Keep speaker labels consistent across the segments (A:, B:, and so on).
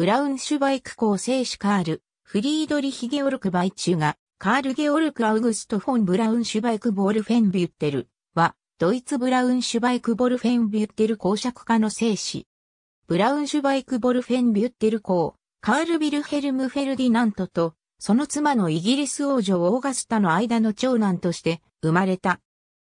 A: ブラウンシュバイク公聖主カール、フリードリヒ・ゲオルク・バイチュが、カール・ゲオルク・アウグスト・フォン・ブラウンシュバイク・ボルフェンビュッテルは、ドイツブラウンシュバイク・ボルフェンビュッテル公爵家の聖死。ブラウンシュバイク・ボルフェンビュッテル公、カール・ビルヘルム・フェルディナントと、その妻のイギリス王女オーガスタの間の長男として生まれた。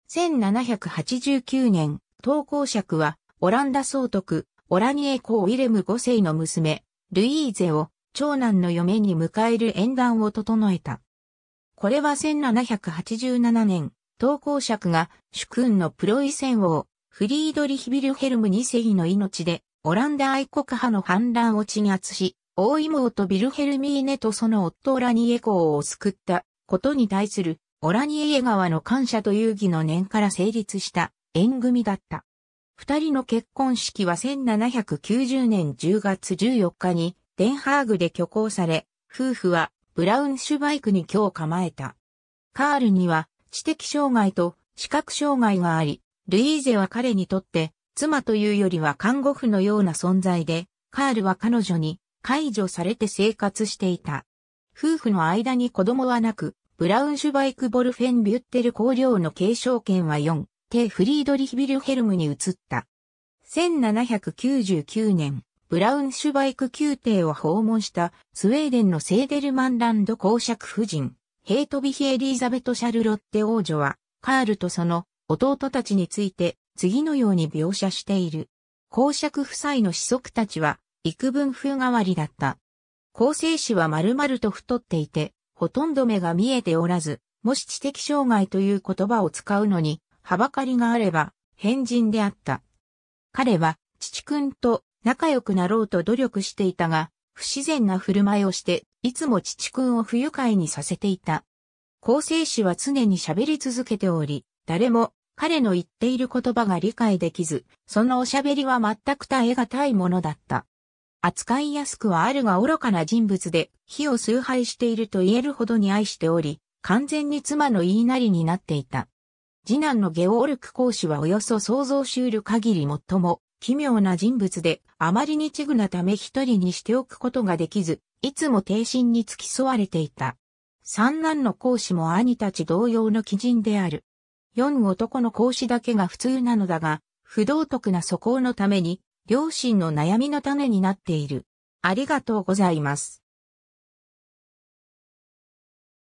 A: 1789年、当公爵は、オランダ総督、オラニエ公ウィレム5世の娘、ルイーゼを長男の嫁に迎える縁談を整えた。これは1787年、投稿爵が主君のプロイセン王、フリードリヒ・ビルヘルム2世の命で、オランダ愛国派の反乱を鎮圧し、大妹ビルヘルミーネとその夫オラニエ公を救ったことに対するオラニエ川の感謝と遊戯の念から成立した縁組だった。二人の結婚式は1790年10月14日にデンハーグで挙行され、夫婦はブラウンシュバイクに今日構えた。カールには知的障害と視覚障害があり、ルイーゼは彼にとって妻というよりは看護婦のような存在で、カールは彼女に解除されて生活していた。夫婦の間に子供はなく、ブラウンシュバイクボルフェンビュッテル工業の継承権は4、てフリードリヒ・ビルヘルムに移った。1799年、ブラウンシュバイク宮廷を訪問したスウェーデンのセーデルマンランド公爵夫人、ヘイトビヒエリザベト・シャルロッテ王女は、カールとその弟たちについて次のように描写している。公爵夫妻の子息たちは、幾分風変わりだった。後世史は丸々と太っていて、ほとんど目が見えておらず、もし知的障害という言葉を使うのに、はばかりがあれば、変人であった。彼は、父君と仲良くなろうと努力していたが、不自然な振る舞いをして、いつも父君を不愉快にさせていた。厚生氏は常に喋り続けており、誰も彼の言っている言葉が理解できず、そのおしゃべりは全く耐え難いものだった。扱いやすくはあるが愚かな人物で、火を崇拝していると言えるほどに愛しており、完全に妻の言いなりになっていた。次男のゲオールク公師はおよそ想像しうる限り最も奇妙な人物で、あまりにちぐなため一人にしておくことができず、いつも低心に付き添われていた。三男の講師も兄たち同様の基人である。四男の講師だけが普通なのだが、不道徳な素行のために、両親の悩みの種になっている。ありがとうございます。